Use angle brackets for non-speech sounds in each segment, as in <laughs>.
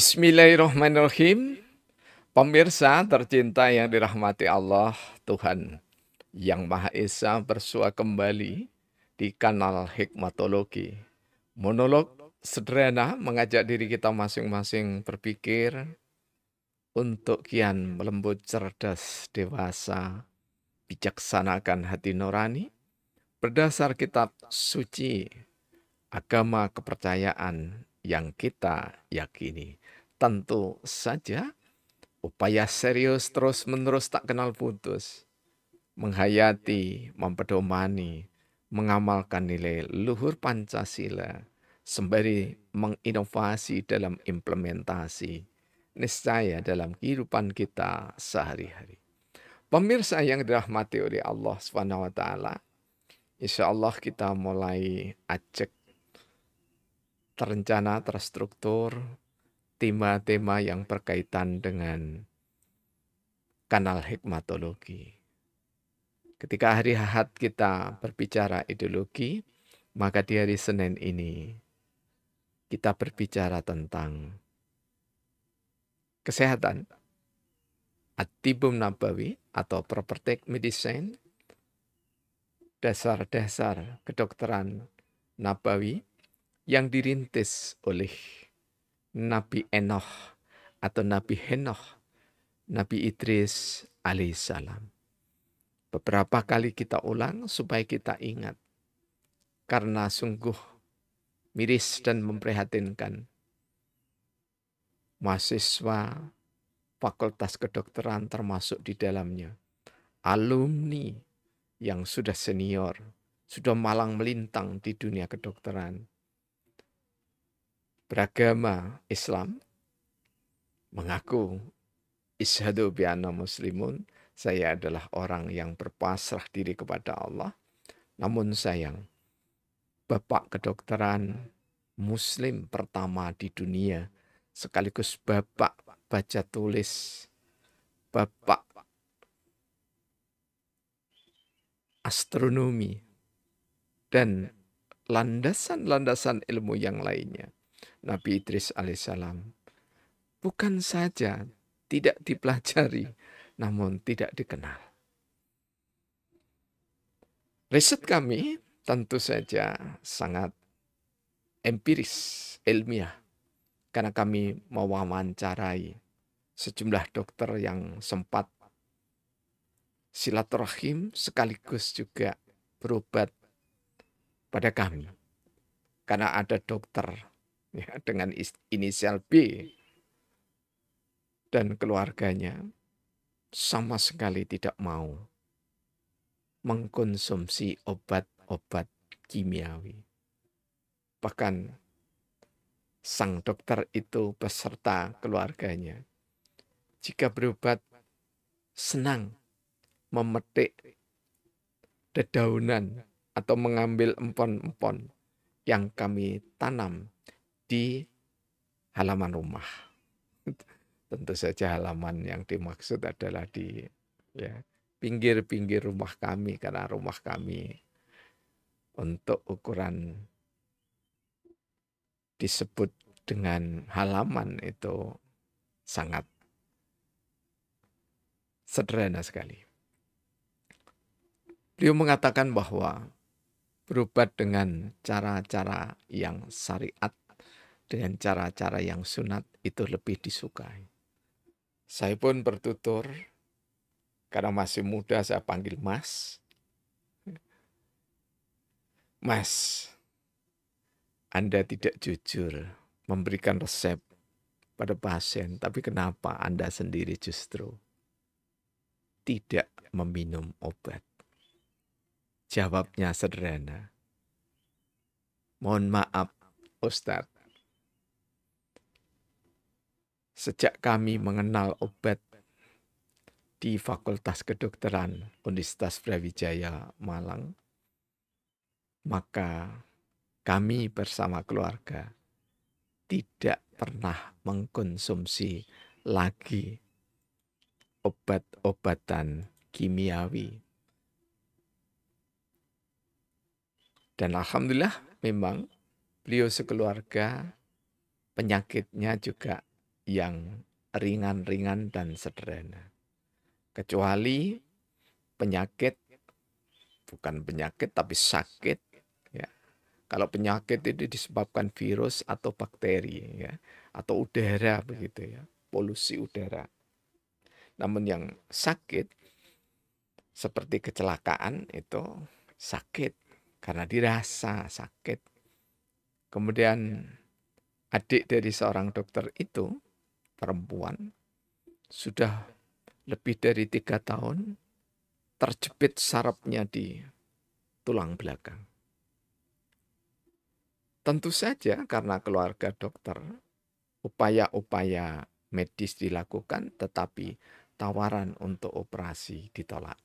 Bismillahirrahmanirrahim. Pemirsa tercinta yang dirahmati Allah, Tuhan Yang Maha Esa bersua kembali di kanal Hikmatologi. Monolog sederhana mengajak diri kita masing-masing berpikir untuk kian melembut cerdas, dewasa, bijaksanakan hati nurani berdasar kitab suci agama kepercayaan yang kita yakini. Tentu saja upaya serius terus-menerus tak kenal putus. Menghayati, mempedomani, mengamalkan nilai luhur Pancasila sembari menginovasi dalam implementasi niscaya dalam kehidupan kita sehari-hari. Pemirsa yang dirahmati oleh Allah Subhanahu wa taala, insyaallah kita mulai acek terencana, terstruktur, tema-tema yang berkaitan dengan kanal hikmatologi. Ketika hari Ahad kita berbicara ideologi, maka di hari Senin ini kita berbicara tentang kesehatan, atibum nabawi atau property medicine, dasar-dasar kedokteran nabawi yang dirintis oleh Nabi Enoch atau Nabi Henoch, Nabi Idris alaihissalam. Beberapa kali kita ulang supaya kita ingat. Karena sungguh miris dan memprihatinkan. Mahasiswa Fakultas Kedokteran termasuk di dalamnya. Alumni yang sudah senior, sudah malang melintang di dunia kedokteran beragama Islam mengaku isyhadu bi muslimun, saya adalah orang yang berpasrah diri kepada Allah. Namun sayang, Bapak kedokteran muslim pertama di dunia sekaligus bapak baca tulis bapak astronomi dan landasan-landasan ilmu yang lainnya Nabi Idris alaihissalam. Bukan saja tidak dipelajari, namun tidak dikenal. Riset kami tentu saja sangat empiris, ilmiah. Karena kami mewawancarai sejumlah dokter yang sempat silaturahim sekaligus juga berobat pada kami. Karena ada dokter ya, dengan inisial B dan keluarganya sama sekali tidak mau mengkonsumsi obat-obat kimiawi. Bahkan sang dokter itu beserta keluarganya. Jika berobat, senang memetik dedaunan atau mengambil empon-empon yang kami tanam di halaman rumah. <laughs> Tentu saja halaman yang dimaksud adalah di ya, pinggir-pinggir rumah kami karena rumah kami untuk ukuran disebut dengan halaman itu sangat sederhana sekali. Beliau mengatakan bahwa berobat dengan cara-cara yang syariat dengan cara-cara yang sunat itu lebih disukai. Saya pun bertutur, karena masih muda saya panggil mas. Mas, Anda tidak jujur memberikan resep pada pasien, tapi kenapa Anda sendiri justru tidak meminum obat? Jawabnya sederhana. Mohon maaf, Ustadz sejak kami mengenal obat di Fakultas Kedokteran Universitas Brawijaya Malang, maka kami bersama keluarga tidak pernah mengkonsumsi lagi obat-obatan kimiawi. Dan alhamdulillah memang beliau sekeluarga penyakitnya juga yang ringan-ringan dan sederhana. Kecuali penyakit bukan penyakit tapi sakit ya. Kalau penyakit itu disebabkan virus atau bakteri ya atau udara begitu ya, polusi udara. Namun yang sakit seperti kecelakaan itu sakit karena dirasa sakit. Kemudian adik dari seorang dokter itu perempuan sudah lebih dari tiga tahun terjepit sarapnya di tulang belakang. Tentu saja karena keluarga dokter, upaya-upaya medis dilakukan tetapi tawaran untuk operasi ditolak.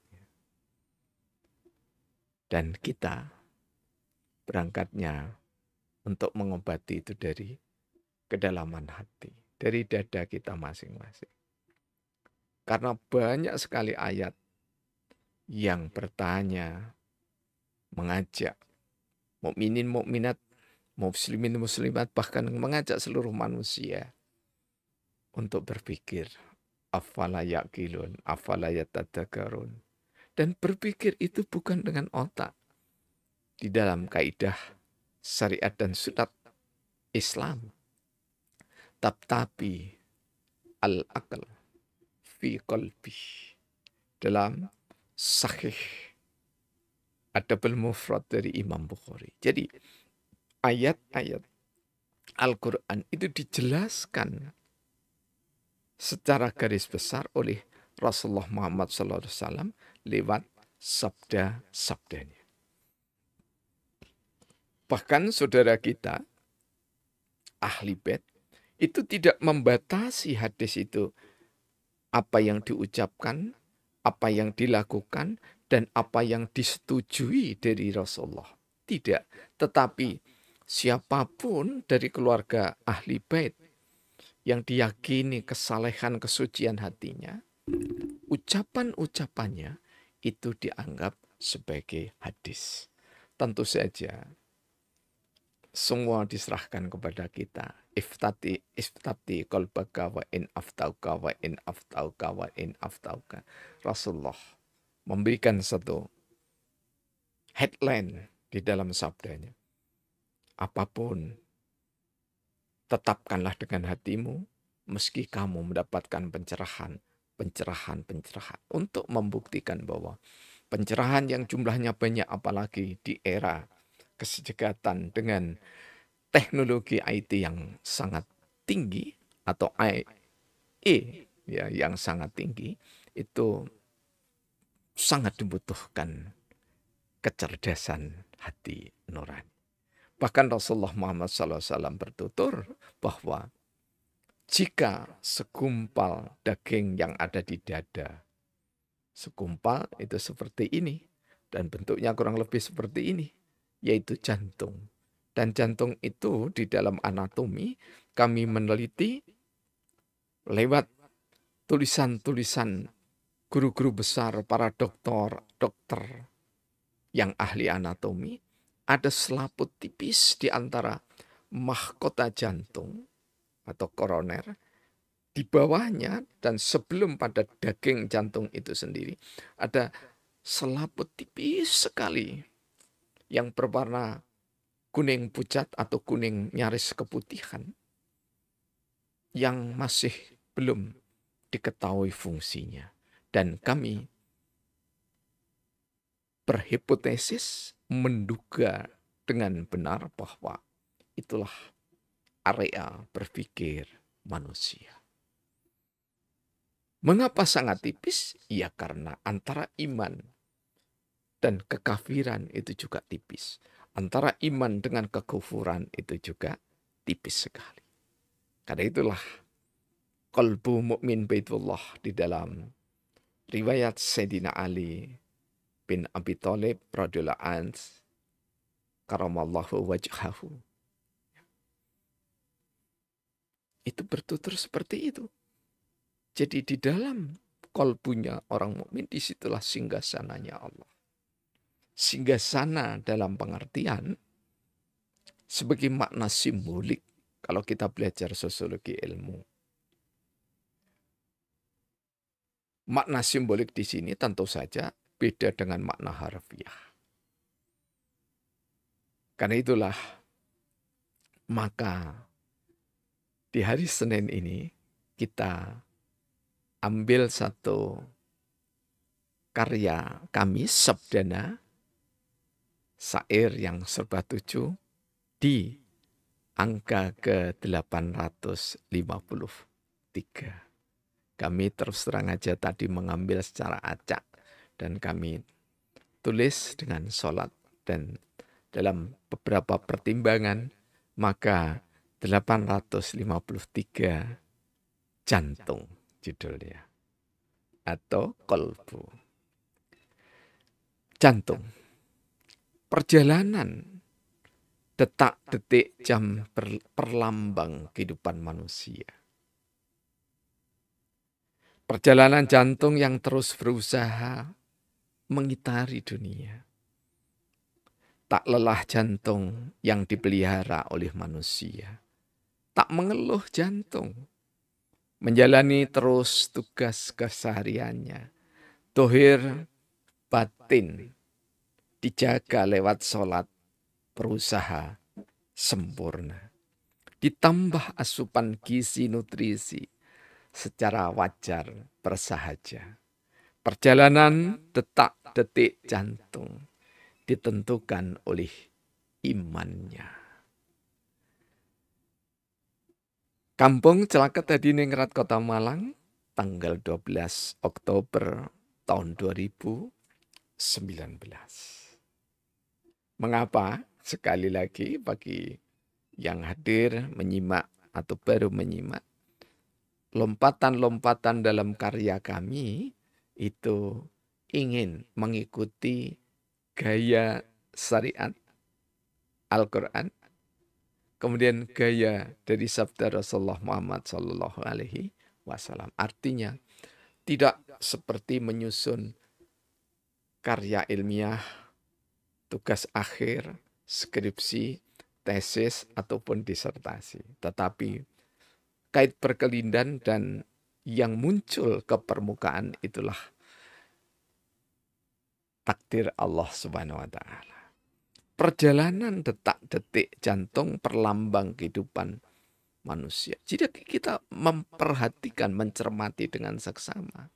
Dan kita berangkatnya untuk mengobati itu dari kedalaman hati dari dada kita masing-masing. Karena banyak sekali ayat yang bertanya, mengajak mukminin mukminat, muslimin muslimat bahkan mengajak seluruh manusia untuk berpikir afala yaqilun, afala yatadakarun Dan berpikir itu bukan dengan otak. Di dalam kaidah syariat dan sunat Islam tetapi al-akal fi qalbi dalam sahih Adabul Mufrad dari Imam Bukhari. Jadi ayat-ayat Al-Quran itu dijelaskan secara garis besar oleh Rasulullah Muhammad SAW lewat sabda-sabdanya. Bahkan saudara kita, ahli bed, itu tidak membatasi hadis itu. Apa yang diucapkan, apa yang dilakukan, dan apa yang disetujui dari Rasulullah. Tidak. Tetapi siapapun dari keluarga ahli bait yang diyakini kesalehan kesucian hatinya, ucapan-ucapannya itu dianggap sebagai hadis. Tentu saja semua diserahkan kepada kita iftati iftati kalbaka wa in aftauka wa in aftauka wa in aftauka. Rasulullah memberikan satu headline di dalam sabdanya. Apapun tetapkanlah dengan hatimu meski kamu mendapatkan pencerahan, pencerahan, pencerahan untuk membuktikan bahwa pencerahan yang jumlahnya banyak apalagi di era kesejahteraan dengan teknologi IT yang sangat tinggi atau AI ya yang sangat tinggi itu sangat dibutuhkan kecerdasan hati nurani. Bahkan Rasulullah Muhammad SAW bertutur bahwa jika sekumpal daging yang ada di dada, sekumpal itu seperti ini, dan bentuknya kurang lebih seperti ini, yaitu jantung. Dan jantung itu di dalam anatomi kami meneliti lewat tulisan-tulisan guru-guru besar, para dokter, dokter yang ahli anatomi, ada selaput tipis di antara mahkota jantung atau koroner, di bawahnya dan sebelum pada daging jantung itu sendiri, ada selaput tipis sekali yang berwarna kuning pucat atau kuning nyaris keputihan yang masih belum diketahui fungsinya. Dan kami berhipotesis menduga dengan benar bahwa itulah area berpikir manusia. Mengapa sangat tipis? Ya karena antara iman dan kekafiran itu juga tipis antara iman dengan kekufuran itu juga tipis sekali. Karena itulah kalbu mukmin Baitullah di dalam riwayat Sayyidina Ali bin Abi Thalib radhiyallahu anhu karamallahu wajhahu. Itu bertutur seperti itu. Jadi di dalam kolbunya orang mukmin disitulah singgasananya Allah. Sehingga sana dalam pengertian sebagai makna simbolik kalau kita belajar sosiologi ilmu. Makna simbolik di sini tentu saja beda dengan makna harfiah. Karena itulah maka di hari Senin ini kita ambil satu karya kami Sabdana Sa'ir yang serba tujuh di angka ke-853. Kami terus terang aja tadi mengambil secara acak dan kami tulis dengan sholat dan dalam beberapa pertimbangan maka 853 jantung judulnya atau kolbu jantung perjalanan detak-detik jam perlambang kehidupan manusia. Perjalanan jantung yang terus berusaha mengitari dunia. Tak lelah jantung yang dipelihara oleh manusia. Tak mengeluh jantung. Menjalani terus tugas kesehariannya. Tohir batin dijaga lewat sholat berusaha sempurna. Ditambah asupan gizi nutrisi secara wajar bersahaja. Perjalanan detak-detik jantung ditentukan oleh imannya. Kampung Celaka tadi Ningrat Kota Malang tanggal 12 Oktober tahun 2019. Mengapa? Sekali lagi bagi yang hadir menyimak atau baru menyimak, lompatan-lompatan dalam karya kami itu ingin mengikuti gaya syariat Al-Quran, kemudian gaya dari sabda Rasulullah Muhammad SAW. Artinya tidak seperti menyusun karya ilmiah tugas akhir, skripsi, tesis, ataupun disertasi. Tetapi kait berkelindan dan yang muncul ke permukaan itulah takdir Allah Subhanahu wa taala. Perjalanan detak-detik jantung perlambang kehidupan manusia. Jika kita memperhatikan, mencermati dengan seksama.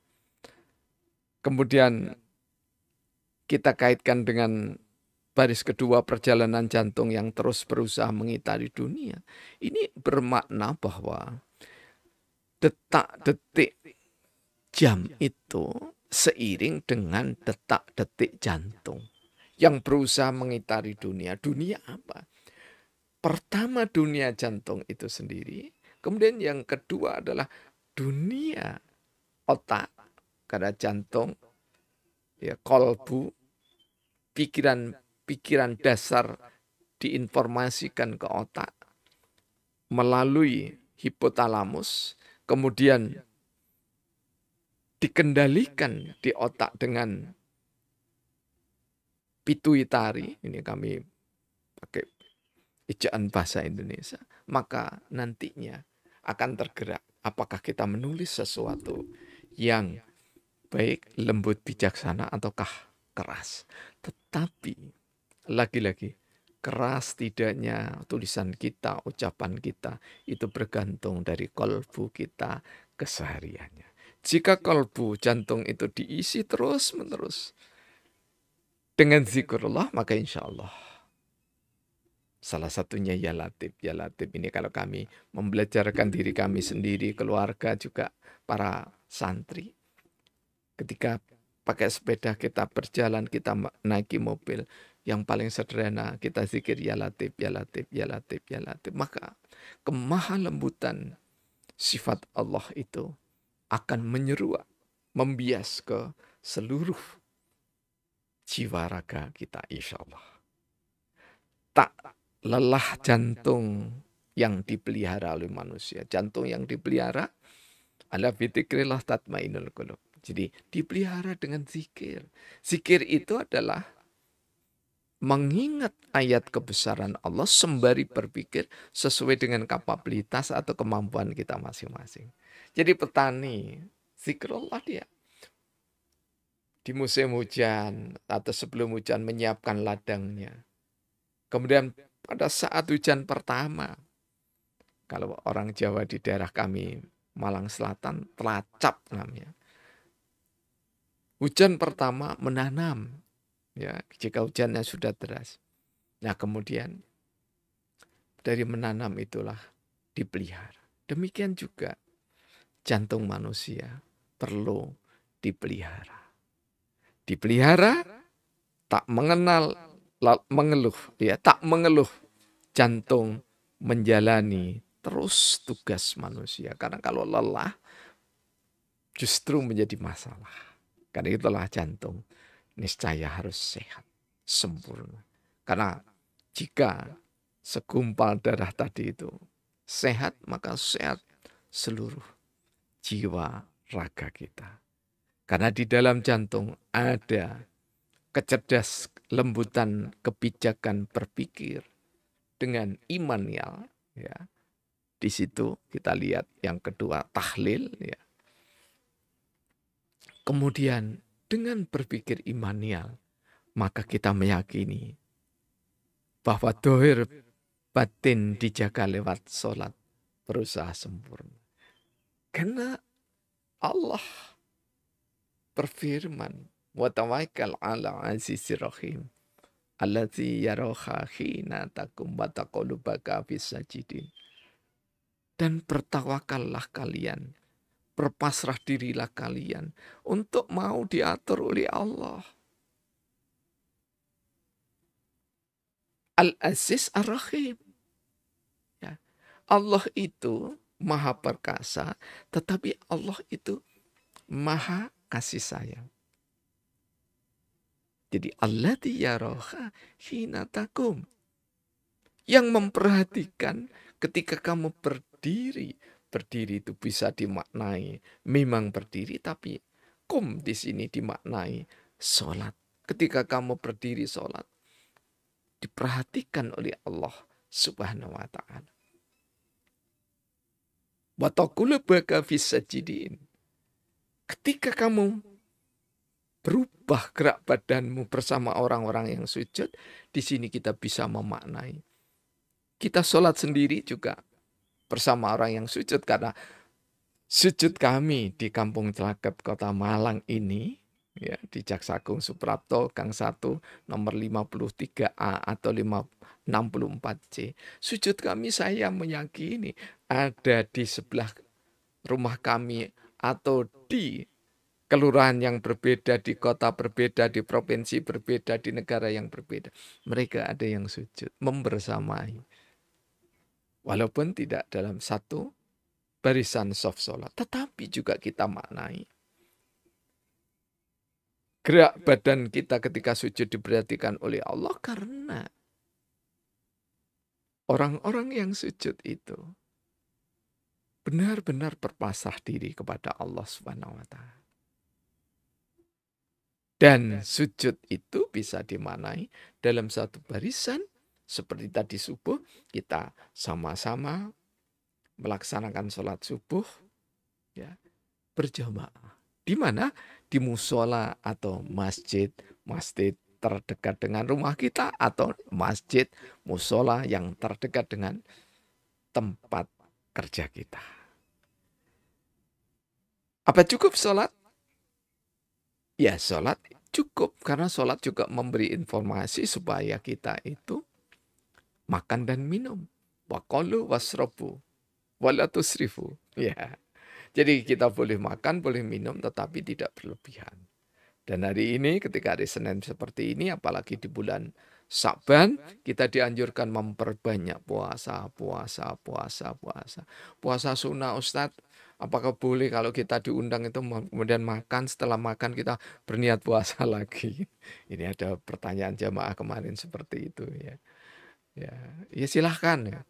Kemudian kita kaitkan dengan baris kedua perjalanan jantung yang terus berusaha mengitari dunia. Ini bermakna bahwa detak-detik jam itu seiring dengan detak-detik jantung yang berusaha mengitari dunia. Dunia apa? Pertama dunia jantung itu sendiri. Kemudian yang kedua adalah dunia otak karena jantung ya kolbu pikiran pikiran dasar diinformasikan ke otak melalui hipotalamus, kemudian dikendalikan di otak dengan pituitari, ini kami pakai ejaan bahasa Indonesia, maka nantinya akan tergerak apakah kita menulis sesuatu yang baik, lembut, bijaksana, ataukah keras. Tetapi lagi-lagi, keras tidaknya tulisan kita, ucapan kita, itu bergantung dari kolbu kita kesehariannya. Jika kolbu jantung itu diisi terus-menerus dengan zikrullah, maka insya Allah. Salah satunya ya latif, ya latif ini kalau kami membelajarkan diri kami sendiri, keluarga juga para santri. Ketika pakai sepeda kita berjalan, kita naiki mobil, yang paling sederhana kita zikir ya latif ya latif ya latif ya latif maka kemahalembutan sifat Allah itu akan menyeruak membias ke seluruh jiwa raga kita insya Allah tak lelah jantung yang dipelihara oleh manusia jantung yang dipelihara ala bidzikrillah tatmainul kulub jadi dipelihara dengan zikir zikir itu adalah mengingat ayat kebesaran Allah sembari berpikir sesuai dengan kapabilitas atau kemampuan kita masing-masing. Jadi petani, zikrullah dia. Di musim hujan atau sebelum hujan menyiapkan ladangnya. Kemudian pada saat hujan pertama, kalau orang Jawa di daerah kami Malang Selatan, telacap namanya. Hujan pertama menanam, ya jika hujannya sudah deras. Nah kemudian dari menanam itulah dipelihara. Demikian juga jantung manusia perlu dipelihara. Dipelihara tak mengenal mengeluh, ya tak mengeluh jantung menjalani terus tugas manusia. Karena kalau lelah justru menjadi masalah. Karena itulah jantung niscaya harus sehat, sempurna. Karena jika segumpal darah tadi itu sehat, maka sehat seluruh jiwa raga kita. Karena di dalam jantung ada kecerdas lembutan kebijakan berpikir dengan iman ya. ya. Di situ kita lihat yang kedua tahlil ya. Kemudian dengan berpikir imanial, maka kita meyakini bahwa dohir batin dijaga lewat sholat berusaha sempurna. Karena Allah berfirman, وَتَوَيْكَلْ عَلَىٰ عَزِيزِ رَحِيمِ الَّذِي يَرَوْخَ حِينَ takum وَتَقَلُبَكَ Dan bertawakallah kalian berpasrah dirilah kalian untuk mau diatur oleh Allah. Al-Aziz Ar-Rahim. Ya. Allah itu maha perkasa, tetapi Allah itu maha kasih sayang. Jadi Allah yaroha hinatakum. Yang memperhatikan ketika kamu berdiri berdiri itu bisa dimaknai memang berdiri tapi kum di sini dimaknai sholat. Ketika kamu berdiri sholat diperhatikan oleh Allah Subhanahu wa taala. Ketika kamu berubah gerak badanmu bersama orang-orang yang sujud, di sini kita bisa memaknai. Kita sholat sendiri juga bersama orang yang sujud karena sujud kami di Kampung Celaket Kota Malang ini ya di Jaksagung Suprapto Gang 1 nomor 53A atau 564 c Sujud kami saya meyakini ada di sebelah rumah kami atau di kelurahan yang berbeda, di kota berbeda, di provinsi berbeda, di negara yang berbeda. Mereka ada yang sujud, membersamai. Walaupun tidak dalam satu barisan soft sholat. Tetapi juga kita maknai. Gerak badan kita ketika sujud diperhatikan oleh Allah karena orang-orang yang sujud itu benar-benar berpasrah diri kepada Allah Subhanahu wa taala. Dan sujud itu bisa dimanai dalam satu barisan seperti tadi subuh, kita sama-sama melaksanakan sholat subuh ya berjamaah. Di mana? Di musola atau masjid, masjid terdekat dengan rumah kita atau masjid, musola yang terdekat dengan tempat kerja kita. Apa cukup sholat? Ya sholat cukup karena sholat juga memberi informasi supaya kita itu makan dan minum. Wakolu wasrobu walatusrifu. Ya. Jadi kita boleh makan, boleh minum, tetapi tidak berlebihan. Dan hari ini ketika hari Senin seperti ini, apalagi di bulan Saban, kita dianjurkan memperbanyak puasa, puasa, puasa, puasa. Puasa sunnah Ustadz, apakah boleh kalau kita diundang itu kemudian makan, setelah makan kita berniat puasa <laughs> lagi. Ini ada pertanyaan jamaah kemarin seperti itu ya ya ya silahkan ya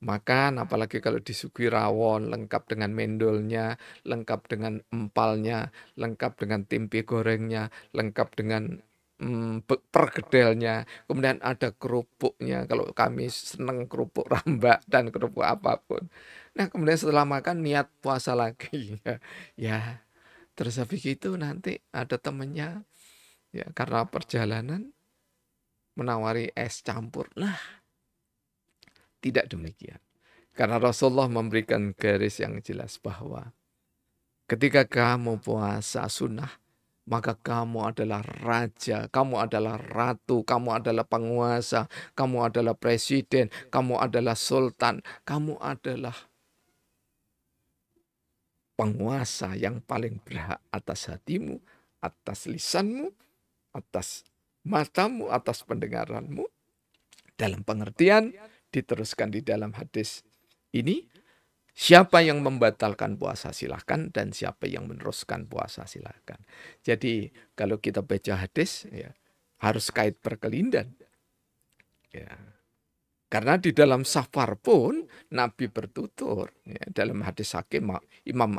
makan apalagi kalau disuguhi rawon lengkap dengan mendolnya lengkap dengan empalnya lengkap dengan tempe gorengnya lengkap dengan mm, pergedelnya kemudian ada kerupuknya kalau kami seneng kerupuk <laughs> rambak dan kerupuk apapun nah kemudian setelah makan niat puasa lagi <laughs> ya, ya. terus habis itu nanti ada temennya ya karena perjalanan menawari es campur. Nah, tidak demikian. Karena Rasulullah memberikan garis yang jelas bahwa ketika kamu puasa sunnah, maka kamu adalah raja, kamu adalah ratu, kamu adalah penguasa, kamu adalah presiden, kamu adalah sultan, kamu adalah penguasa yang paling berhak atas hatimu, atas lisanmu, atas matamu atas pendengaranmu. Dalam pengertian diteruskan di dalam hadis ini, siapa yang membatalkan puasa silahkan dan siapa yang meneruskan puasa silahkan. Jadi kalau kita baca hadis ya harus kait perkelindan Ya. Karena di dalam safar pun Nabi bertutur. Ya, dalam hadis hakim, Imam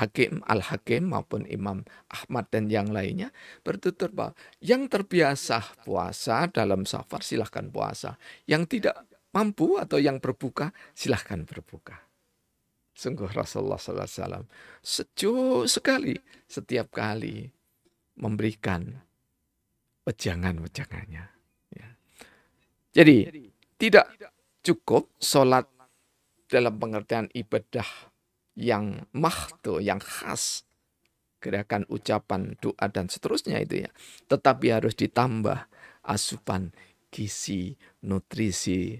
Hakim Al-Hakim maupun Imam Ahmad dan yang lainnya bertutur bahwa yang terbiasa puasa dalam safar silahkan puasa. Yang tidak mampu atau yang berbuka silahkan berbuka. Sungguh Rasulullah Sallallahu Alaihi Wasallam sejuk sekali setiap kali memberikan pejangan wejangannya Ya. Jadi tidak cukup sholat dalam pengertian ibadah yang mahdo, yang khas. Gerakan, ucapan, doa, dan seterusnya itu ya. Tetapi harus ditambah asupan gizi, nutrisi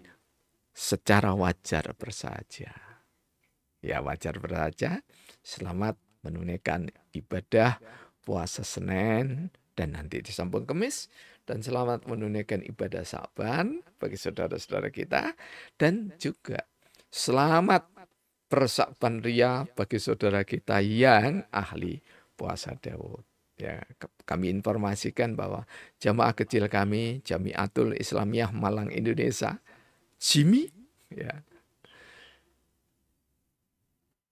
secara wajar bersaja. Ya wajar bersaja. Selamat menunaikan ibadah puasa Senin dan nanti disambung Kemis dan selamat menunaikan ibadah Saban bagi saudara-saudara kita dan juga selamat persakban ria bagi saudara kita yang ahli puasa Daud. Ya, kami informasikan bahwa jamaah kecil kami Jamiatul Islamiyah Malang Indonesia Jimmy ya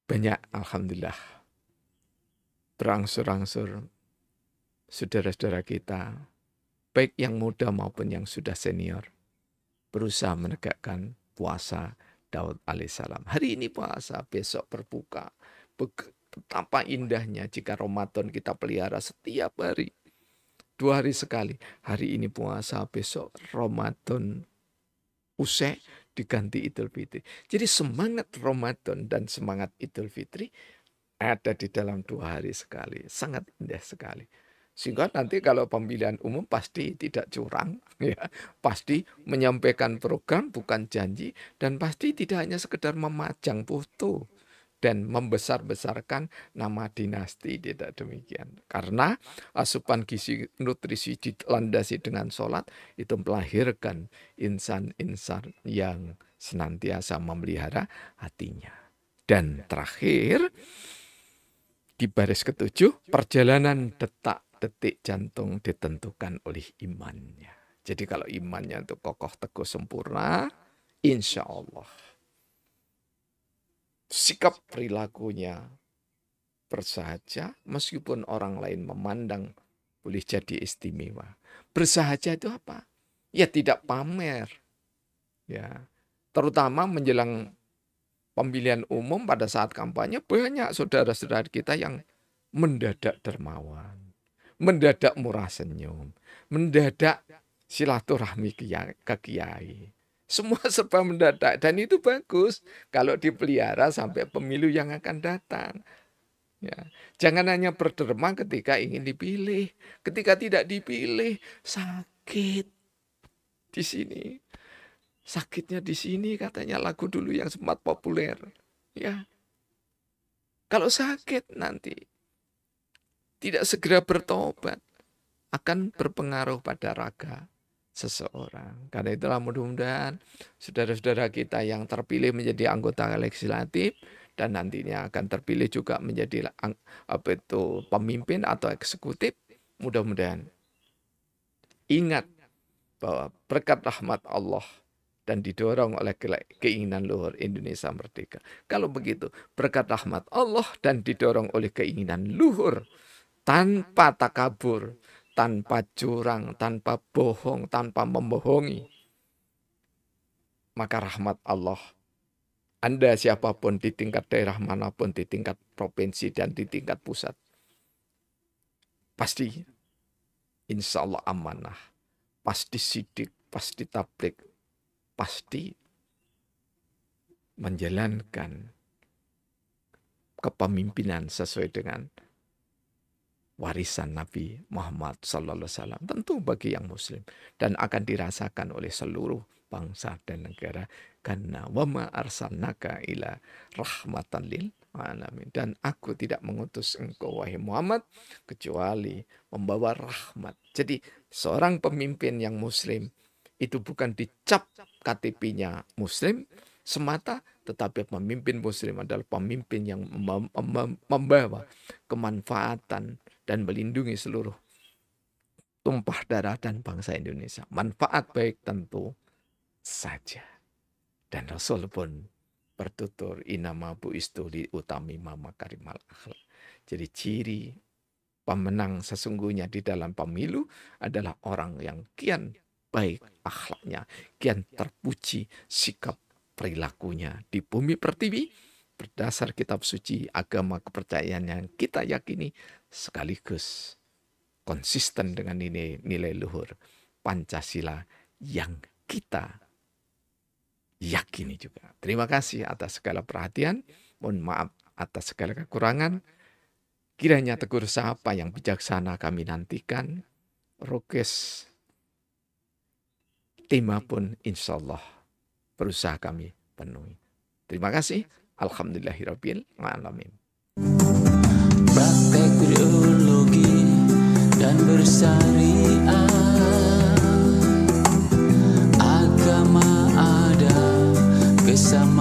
banyak alhamdulillah berangsur-angsur saudara-saudara kita baik yang muda maupun yang sudah senior, berusaha menegakkan puasa Daud alaihissalam. Hari ini puasa, besok berbuka. Betapa indahnya jika Ramadan kita pelihara setiap hari. Dua hari sekali. Hari ini puasa, besok Ramadan usai diganti Idul Fitri. Jadi semangat Ramadan dan semangat Idul Fitri ada di dalam dua hari sekali. Sangat indah sekali sehingga nanti kalau pemilihan umum pasti tidak curang <laughs> ya pasti menyampaikan program bukan janji dan pasti tidak hanya sekedar memajang foto dan membesar-besarkan nama dinasti tidak demikian karena asupan gizi nutrisi dilandasi dengan sholat itu melahirkan insan-insan yang senantiasa memelihara hatinya dan terakhir di baris ketujuh perjalanan detak detik jantung ditentukan oleh imannya. Jadi kalau imannya itu kokoh teguh sempurna, insya Allah sikap perilakunya bersahaja meskipun orang lain memandang boleh jadi istimewa. Bersahaja itu apa? Ya tidak pamer. Ya. Terutama menjelang pemilihan umum pada saat kampanye banyak saudara-saudara kita yang mendadak dermawan mendadak murah senyum, mendadak silaturahmi ke kiai. Semua <laughs> serba mendadak dan itu bagus kalau dipelihara sampai pemilu yang akan datang. Ya. Jangan hanya berderma ketika ingin dipilih, ketika tidak dipilih sakit di sini. Sakitnya di sini katanya lagu dulu yang sempat populer. Ya. Kalau sakit nanti tidak segera bertobat akan berpengaruh pada raga seseorang. Karena itulah mudah-mudahan saudara-saudara kita yang terpilih menjadi anggota legislatif dan nantinya akan terpilih juga menjadi apa itu pemimpin atau eksekutif mudah-mudahan ingat bahwa berkat rahmat Allah dan didorong oleh keinginan luhur Indonesia merdeka. Kalau begitu, berkat rahmat Allah dan didorong oleh keinginan luhur tanpa takabur, tanpa curang, tanpa bohong, tanpa membohongi. Maka rahmat Allah. Anda siapapun di tingkat daerah manapun, di tingkat provinsi dan di tingkat pusat. Pasti insya Allah amanah. Pasti sidik, pasti tablik, pasti menjalankan kepemimpinan sesuai dengan warisan Nabi Muhammad SAW. tentu bagi yang Muslim dan akan dirasakan oleh seluruh bangsa dan negara karena wama arsalnaka ila rahmatan lil alamin dan aku tidak mengutus engkau wahai Muhammad kecuali membawa rahmat jadi seorang pemimpin yang Muslim itu bukan dicap KTP-nya Muslim semata tetapi pemimpin muslim adalah pemimpin yang membawa kemanfaatan dan melindungi seluruh tumpah darah dan bangsa Indonesia. Manfaat baik tentu saja. Dan Rasul pun bertutur inama bu istuli utami mama karimal akhlak. Jadi ciri pemenang sesungguhnya di dalam pemilu adalah orang yang kian baik akhlaknya, kian terpuji sikap perilakunya di bumi pertiwi berdasar kitab suci agama kepercayaan yang kita yakini sekaligus konsisten dengan nilai, nilai luhur Pancasila yang kita yakini juga. Terima kasih atas segala perhatian. Mohon maaf atas segala kekurangan. Kiranya tegur sapa yang bijaksana kami nantikan. Rukis tema pun insya Allah berusaha kami penuhi. Terima kasih. Alhamdulillahirrahmanirrahim praktek biologi dan bersyariah agama ada kesamaan.